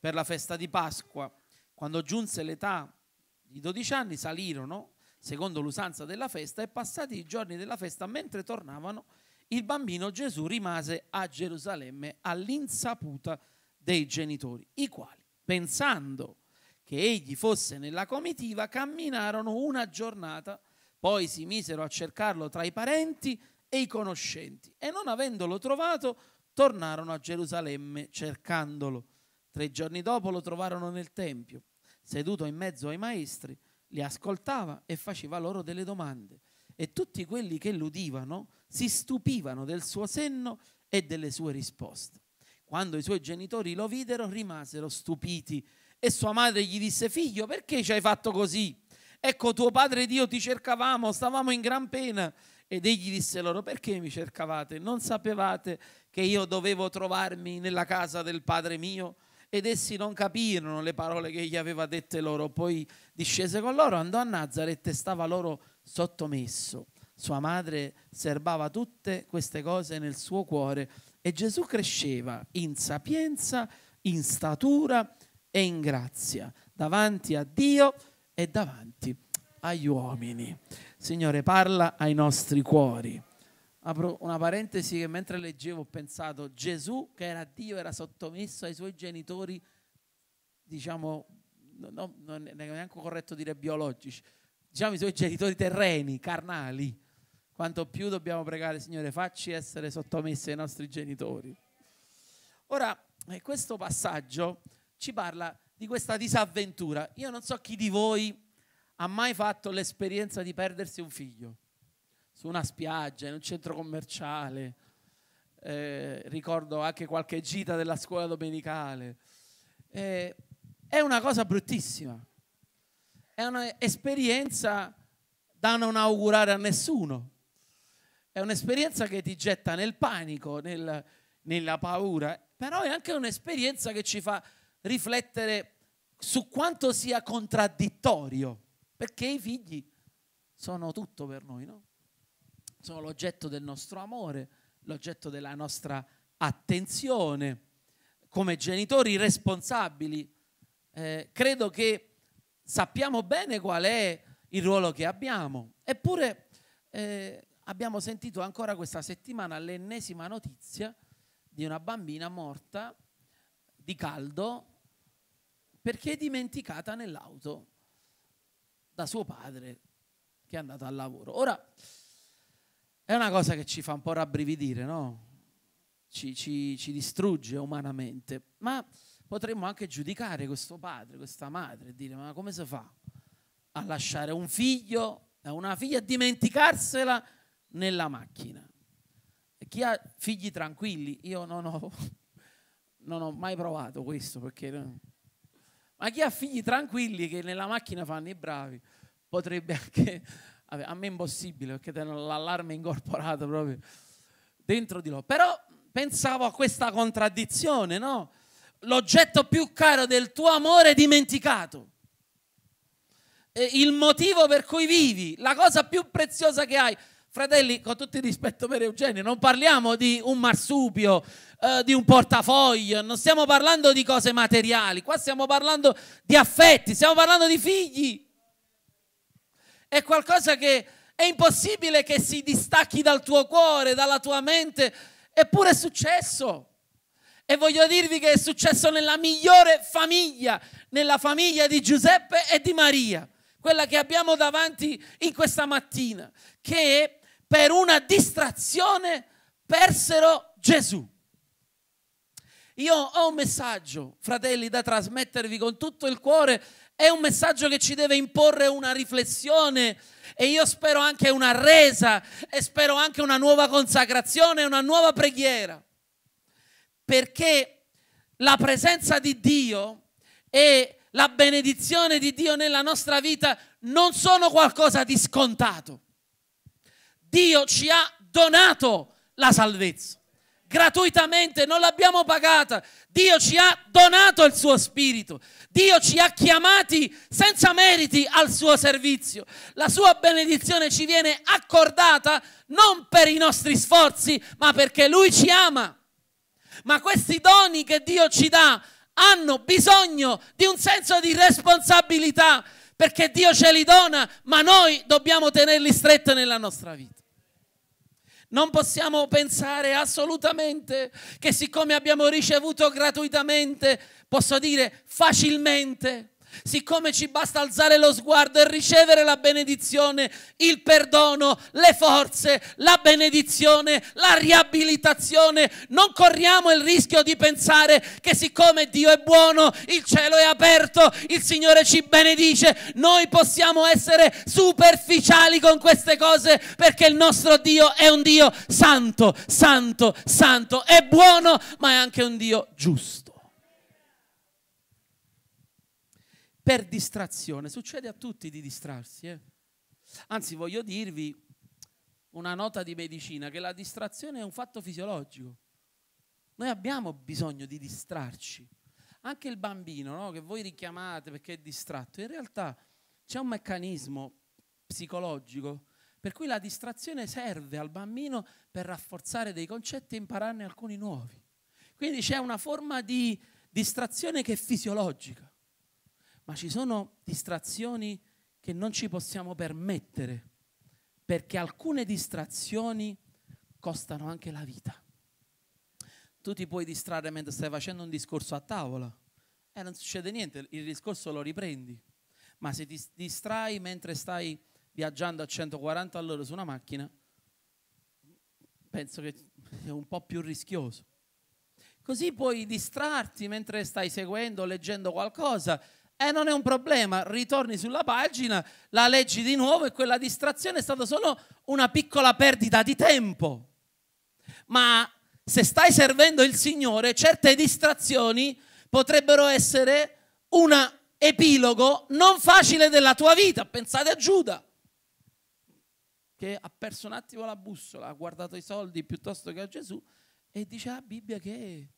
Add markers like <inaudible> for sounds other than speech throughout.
per la festa di Pasqua. Quando giunse l'età di 12 anni salirono, secondo l'usanza della festa, e passati i giorni della festa, mentre tornavano, il bambino Gesù rimase a Gerusalemme all'insaputa dei genitori, i quali, pensando che egli fosse nella comitiva, camminarono una giornata, poi si misero a cercarlo tra i parenti e i conoscenti e non avendolo trovato tornarono a Gerusalemme cercandolo. Tre giorni dopo lo trovarono nel Tempio, seduto in mezzo ai maestri, li ascoltava e faceva loro delle domande. E tutti quelli che l'udivano si stupivano del suo senno e delle sue risposte. Quando i suoi genitori lo videro rimasero stupiti e sua madre gli disse, figlio, perché ci hai fatto così? Ecco, tuo padre ed io ti cercavamo, stavamo in gran pena. Ed egli disse loro, perché mi cercavate? Non sapevate che io dovevo trovarmi nella casa del padre mio? ed essi non capirono le parole che gli aveva dette loro. Poi discese con loro, andò a Nazareth e stava loro sottomesso. Sua madre serbava tutte queste cose nel suo cuore e Gesù cresceva in sapienza, in statura e in grazia davanti a Dio e davanti agli uomini. Signore, parla ai nostri cuori. Apro una parentesi che mentre leggevo ho pensato, Gesù che era Dio era sottomesso ai suoi genitori, diciamo, no, non è neanche corretto dire biologici, diciamo i suoi genitori terreni, carnali. Quanto più dobbiamo pregare, Signore, facci essere sottomessi ai nostri genitori. Ora, eh, questo passaggio ci parla di questa disavventura. Io non so chi di voi ha mai fatto l'esperienza di perdersi un figlio su una spiaggia, in un centro commerciale. Eh, ricordo anche qualche gita della scuola domenicale. Eh, è una cosa bruttissima. È un'esperienza da non augurare a nessuno. È un'esperienza che ti getta nel panico, nel, nella paura, però è anche un'esperienza che ci fa riflettere su quanto sia contraddittorio, perché i figli sono tutto per noi, no? sono l'oggetto del nostro amore, l'oggetto della nostra attenzione. Come genitori responsabili, eh, credo che sappiamo bene qual è il ruolo che abbiamo. Eppure eh, abbiamo sentito ancora questa settimana l'ennesima notizia di una bambina morta di caldo perché dimenticata nell'auto da suo padre che è andato al lavoro. Ora, è una cosa che ci fa un po' rabbrividire, no? Ci, ci, ci distrugge umanamente, ma potremmo anche giudicare questo padre, questa madre, e dire ma come si fa a lasciare un figlio, e una figlia, a dimenticarsela nella macchina? E chi ha figli tranquilli, io non ho, <laughs> non ho mai provato questo perché... Ma chi ha figli tranquilli che nella macchina fanno i bravi potrebbe anche a me è impossibile perché tengo l'allarme incorporato proprio dentro di loro. Però pensavo a questa contraddizione, no? L'oggetto più caro del tuo amore è dimenticato. E il motivo per cui vivi, la cosa più preziosa che hai. Fratelli, con tutto il rispetto per Eugenio, non parliamo di un marsupio, eh, di un portafoglio, non stiamo parlando di cose materiali, qua stiamo parlando di affetti, stiamo parlando di figli è qualcosa che è impossibile che si distacchi dal tuo cuore, dalla tua mente, eppure è successo. E voglio dirvi che è successo nella migliore famiglia, nella famiglia di Giuseppe e di Maria, quella che abbiamo davanti in questa mattina, che per una distrazione persero Gesù. Io ho un messaggio, fratelli, da trasmettervi con tutto il cuore è un messaggio che ci deve imporre una riflessione e io spero anche una resa e spero anche una nuova consacrazione, una nuova preghiera. Perché la presenza di Dio e la benedizione di Dio nella nostra vita non sono qualcosa di scontato. Dio ci ha donato la salvezza gratuitamente, non l'abbiamo pagata. Dio ci ha donato il suo spirito. Dio ci ha chiamati senza meriti al suo servizio. La sua benedizione ci viene accordata non per i nostri sforzi, ma perché Lui ci ama. Ma questi doni che Dio ci dà hanno bisogno di un senso di responsabilità, perché Dio ce li dona, ma noi dobbiamo tenerli stretti nella nostra vita. Non possiamo pensare assolutamente che siccome abbiamo ricevuto gratuitamente, posso dire facilmente, Siccome ci basta alzare lo sguardo e ricevere la benedizione, il perdono, le forze, la benedizione, la riabilitazione, non corriamo il rischio di pensare che siccome Dio è buono, il cielo è aperto, il Signore ci benedice, noi possiamo essere superficiali con queste cose perché il nostro Dio è un Dio santo, santo, santo, è buono, ma è anche un Dio giusto. per distrazione. Succede a tutti di distrarsi. Eh? Anzi, voglio dirvi una nota di medicina, che la distrazione è un fatto fisiologico. Noi abbiamo bisogno di distrarci. Anche il bambino no? che voi richiamate perché è distratto, in realtà c'è un meccanismo psicologico per cui la distrazione serve al bambino per rafforzare dei concetti e impararne alcuni nuovi. Quindi c'è una forma di distrazione che è fisiologica ma ci sono distrazioni che non ci possiamo permettere, perché alcune distrazioni costano anche la vita. Tu ti puoi distrarre mentre stai facendo un discorso a tavola e eh, non succede niente, il discorso lo riprendi, ma se ti distrai mentre stai viaggiando a 140 all'ora su una macchina, penso che è un po' più rischioso. Così puoi distrarti mentre stai seguendo, leggendo qualcosa e eh, non è un problema, ritorni sulla pagina, la leggi di nuovo e quella distrazione è stata solo una piccola perdita di tempo. Ma se stai servendo il Signore, certe distrazioni potrebbero essere un epilogo non facile della tua vita. Pensate a Giuda, che ha perso un attimo la bussola, ha guardato i soldi piuttosto che a Gesù e dice alla ah, Bibbia che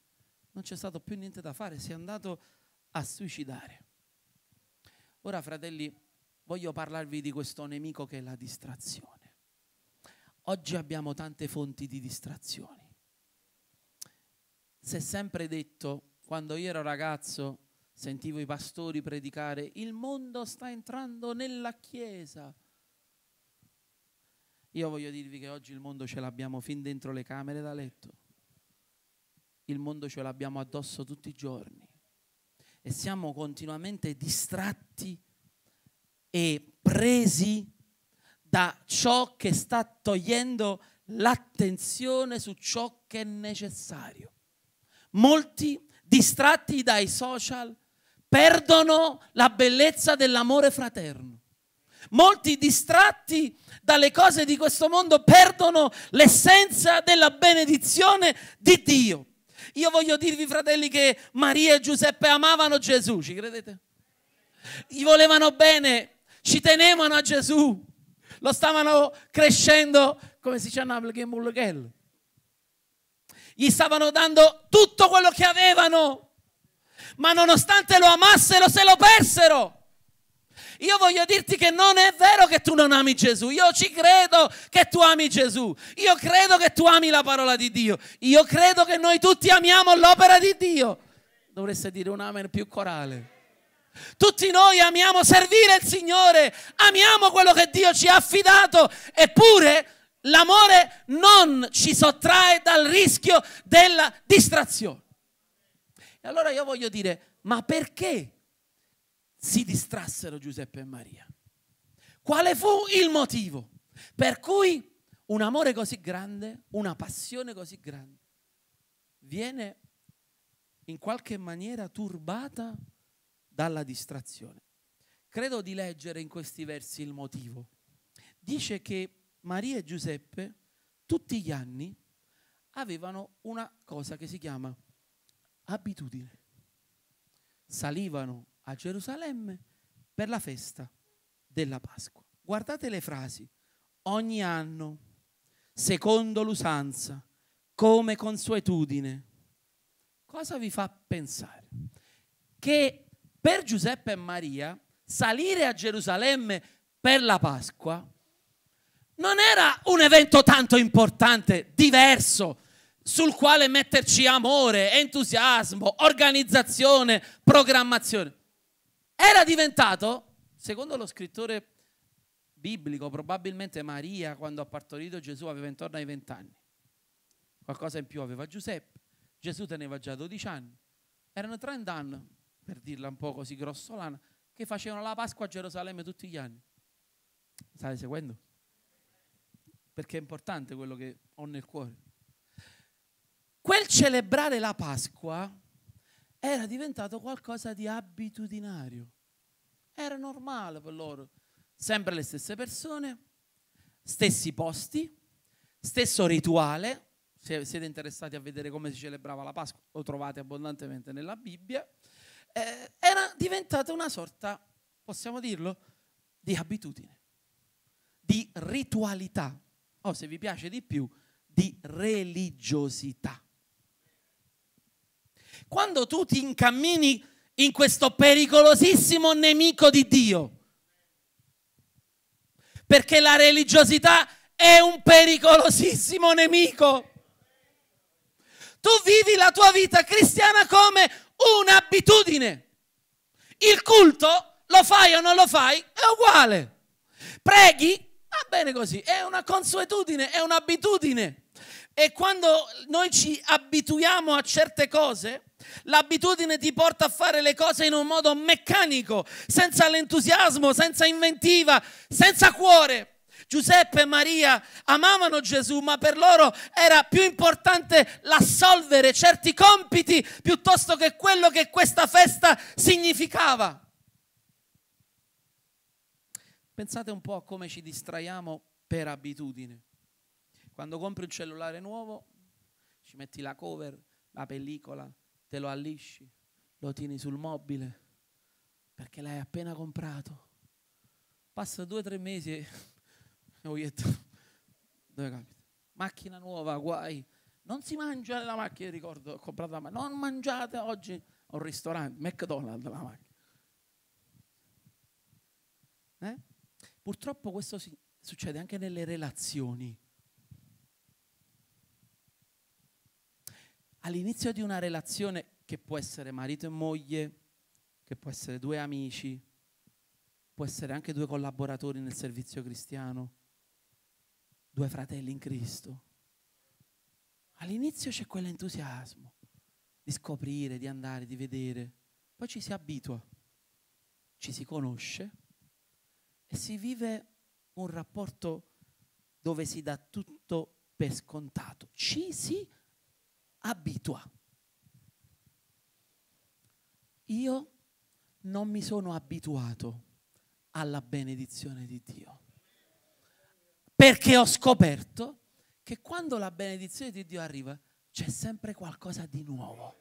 non c'è stato più niente da fare, si è andato a suicidare. Ora, fratelli, voglio parlarvi di questo nemico che è la distrazione. Oggi abbiamo tante fonti di distrazioni. Si è sempre detto, quando io ero ragazzo, sentivo i pastori predicare, il mondo sta entrando nella Chiesa. Io voglio dirvi che oggi il mondo ce l'abbiamo fin dentro le camere da letto. Il mondo ce l'abbiamo addosso tutti i giorni e siamo continuamente distratti e presi da ciò che sta togliendo l'attenzione su ciò che è necessario. Molti distratti dai social perdono la bellezza dell'amore fraterno. Molti distratti dalle cose di questo mondo perdono l'essenza della benedizione di Dio. Io voglio dirvi, fratelli, che Maria e Giuseppe amavano Gesù, ci credete? Gli volevano bene, ci tenevano a Gesù, lo stavano crescendo, come si dice a Napoli, che mulleghel. Gli stavano dando tutto quello che avevano, ma nonostante lo amassero, se lo persero. Io voglio dirti che non è vero che tu non ami Gesù, io ci credo che tu ami Gesù, io credo che tu ami la parola di Dio, io credo che noi tutti amiamo l'opera di Dio. Dovreste dire un amen più corale. Tutti noi amiamo servire il Signore, amiamo quello che Dio ci ha affidato, eppure l'amore non ci sottrae dal rischio della distrazione. E allora io voglio dire, ma perché si distrassero Giuseppe e Maria. Quale fu il motivo per cui un amore così grande, una passione così grande, viene in qualche maniera turbata dalla distrazione? Credo di leggere in questi versi il motivo. Dice che Maria e Giuseppe tutti gli anni avevano una cosa che si chiama abitudine. Salivano a Gerusalemme per la festa della Pasqua. Guardate le frasi. Ogni anno, secondo l'usanza, come consuetudine. Cosa vi fa pensare? Che per Giuseppe e Maria salire a Gerusalemme per la Pasqua non era un evento tanto importante, diverso, sul quale metterci amore, entusiasmo, organizzazione, programmazione era diventato, secondo lo scrittore biblico, probabilmente Maria quando ha partorito Gesù aveva intorno ai vent'anni, qualcosa in più aveva Giuseppe, Gesù teneva già 12 anni, erano 30 anni, per dirla un po' così grossolana, che facevano la Pasqua a Gerusalemme tutti gli anni. State seguendo? Perché è importante quello che ho nel cuore. Quel celebrare la Pasqua era diventato qualcosa di abitudinario. Era normale per loro. Sempre le stesse persone, stessi posti, stesso rituale. Se siete interessati a vedere come si celebrava la Pasqua, lo trovate abbondantemente nella Bibbia. Eh, era diventata una sorta, possiamo dirlo, di abitudine, di ritualità, o oh, se vi piace di più, di religiosità. Quando tu ti incammini in questo pericolosissimo nemico di Dio. Perché la religiosità è un pericolosissimo nemico. Tu vivi la tua vita cristiana come un'abitudine. Il culto lo fai o non lo fai è uguale. Preghi, va bene così, è una consuetudine, è un'abitudine. E quando noi ci abituiamo a certe cose, L'abitudine ti porta a fare le cose in un modo meccanico, senza l'entusiasmo, senza inventiva, senza cuore. Giuseppe e Maria amavano Gesù, ma per loro era più importante l'assolvere certi compiti piuttosto che quello che questa festa significava. Pensate un po' a come ci distraiamo per abitudine. Quando compri un cellulare nuovo, ci metti la cover, la pellicola, te lo allisci, lo tieni sul mobile perché l'hai appena comprato. Passa due o tre mesi e ho <laughs> detto, <laughs> dove capita? Macchina nuova, guai. Non si mangia la macchina, ricordo, ho comprato la macchina. Non mangiate oggi a un ristorante, McDonald's la macchina. Eh? Purtroppo questo si- succede anche nelle relazioni. all'inizio di una relazione che può essere marito e moglie, che può essere due amici, può essere anche due collaboratori nel servizio cristiano, due fratelli in Cristo. All'inizio c'è quell'entusiasmo di scoprire, di andare, di vedere, poi ci si abitua, ci si conosce e si vive un rapporto dove si dà tutto per scontato, ci si abitua. Io non mi sono abituato alla benedizione di Dio. Perché ho scoperto che quando la benedizione di Dio arriva c'è sempre qualcosa di nuovo.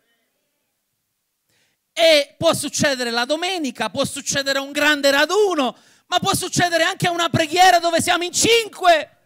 E può succedere la domenica, può succedere un grande raduno, ma può succedere anche una preghiera dove siamo in cinque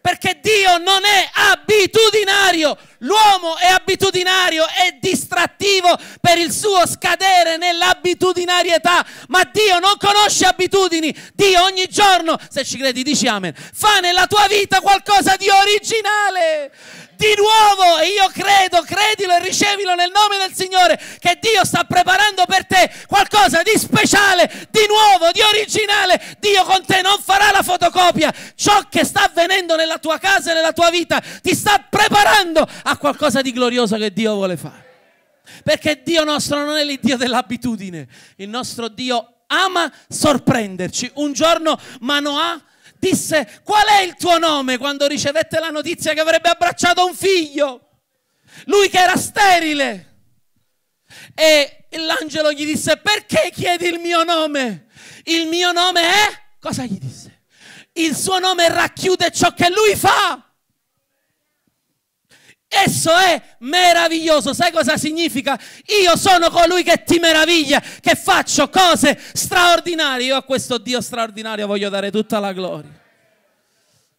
perché Dio non è abitudinario. L'uomo è abitudinario, è distrattivo per il suo scadere nell'abitudinarietà, ma Dio non conosce abitudini. Dio ogni giorno, se ci credi dici amen, fa nella tua vita qualcosa di originale di nuovo. E io credo, credilo e ricevilo nel nome del Signore che Dio sta preparando per te qualcosa di speciale, di nuovo, di originale. Dio con te non farà la fotocopia. Ciò che sta avvenendo nella tua casa e nella tua vita ti sta preparando a qualcosa di glorioso che Dio vuole fare. Perché Dio nostro non è il Dio dell'abitudine, il nostro Dio ama sorprenderci un giorno, ma non ha disse qual è il tuo nome quando ricevette la notizia che avrebbe abbracciato un figlio, lui che era sterile. E l'angelo gli disse perché chiedi il mio nome? Il mio nome è... Cosa gli disse? Il suo nome racchiude ciò che lui fa. Esso è meraviglioso. Sai cosa significa? Io sono colui che ti meraviglia, che faccio cose straordinarie. Io a questo Dio straordinario voglio dare tutta la gloria.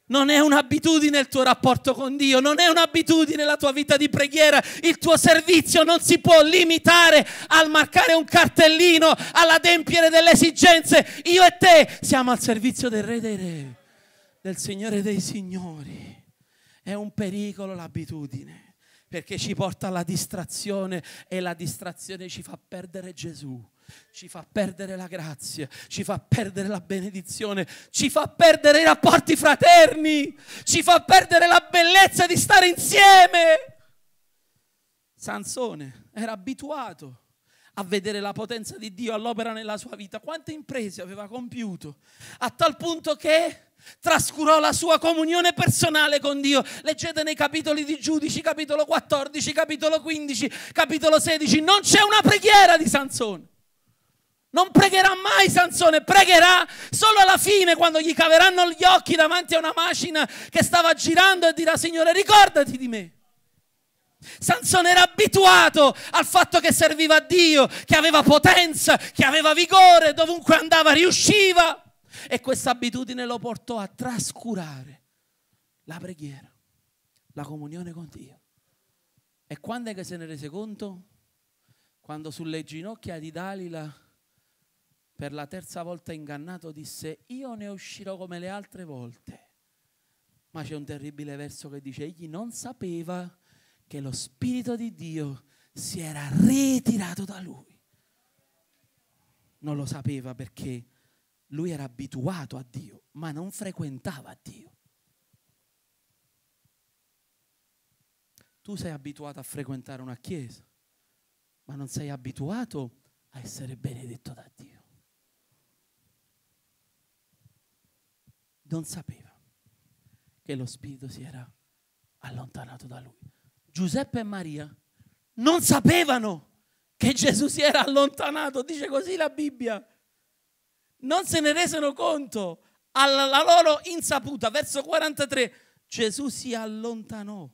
Non è un'abitudine il tuo rapporto con Dio, non è un'abitudine la tua vita di preghiera, il tuo servizio non si può limitare al marcare un cartellino, all'adempiere delle esigenze. Io e te siamo al servizio del Re dei Re, del Signore dei Signori. È un pericolo l'abitudine, perché ci porta alla distrazione e la distrazione ci fa perdere Gesù, ci fa perdere la grazia, ci fa perdere la benedizione, ci fa perdere i rapporti fraterni, ci fa perdere la bellezza di stare insieme. Sansone era abituato a vedere la potenza di Dio all'opera nella sua vita, quante imprese aveva compiuto, a tal punto che trascurò la sua comunione personale con Dio. Leggete nei capitoli di Giudici, capitolo 14, capitolo 15, capitolo 16, non c'è una preghiera di Sansone. Non pregherà mai Sansone, pregherà solo alla fine quando gli caveranno gli occhi davanti a una macina che stava girando e dirà Signore ricordati di me. Sansone era abituato al fatto che serviva a Dio, che aveva potenza, che aveva vigore, dovunque andava riusciva. E questa abitudine lo portò a trascurare la preghiera, la comunione con Dio. E quando è che se ne rese conto? Quando sulle ginocchia di Dalila, per la terza volta ingannato, disse, io ne uscirò come le altre volte. Ma c'è un terribile verso che dice, egli non sapeva che lo Spirito di Dio si era ritirato da lui. Non lo sapeva perché lui era abituato a Dio, ma non frequentava Dio. Tu sei abituato a frequentare una chiesa, ma non sei abituato a essere benedetto da Dio. Non sapeva che lo spirito si era allontanato da lui. Giuseppe e Maria non sapevano che Gesù si era allontanato, dice così la Bibbia non se ne resero conto alla loro insaputa. Verso 43, Gesù si allontanò.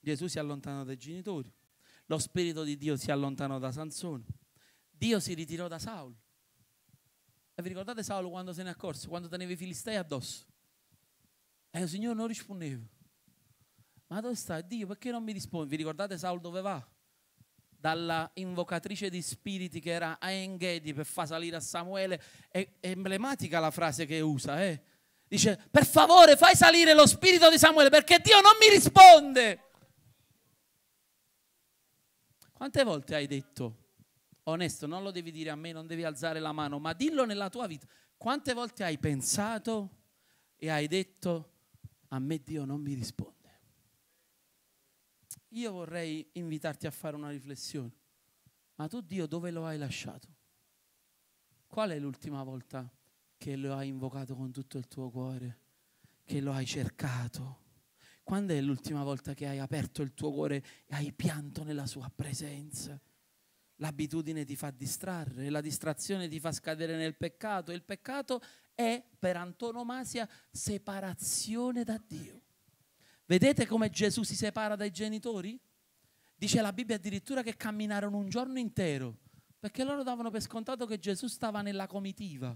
Gesù si allontanò dai genitori. Lo spirito di Dio si allontanò da Sansone. Dio si ritirò da Saul. E vi ricordate Saul quando se ne accorse? Quando teneva i filistei addosso. E il Signore non rispondeva. Ma dove sta Dio? Perché non mi risponde? Vi ricordate Saul dove va? dalla invocatrice di spiriti che era a Aengedi per far salire a Samuele, è emblematica la frase che usa, eh? dice per favore fai salire lo spirito di Samuele perché Dio non mi risponde. Quante volte hai detto, onesto, non lo devi dire a me, non devi alzare la mano, ma dillo nella tua vita, quante volte hai pensato e hai detto a me Dio non mi risponde? io vorrei invitarti a fare una riflessione. Ma tu Dio dove lo hai lasciato? Qual è l'ultima volta che lo hai invocato con tutto il tuo cuore? Che lo hai cercato? Quando è l'ultima volta che hai aperto il tuo cuore e hai pianto nella sua presenza? L'abitudine ti fa distrarre, la distrazione ti fa scadere nel peccato. Il peccato è per antonomasia separazione da Dio. Vedete come Gesù si separa dai genitori? Dice la Bibbia addirittura che camminarono un giorno intero, perché loro davano per scontato che Gesù stava nella comitiva.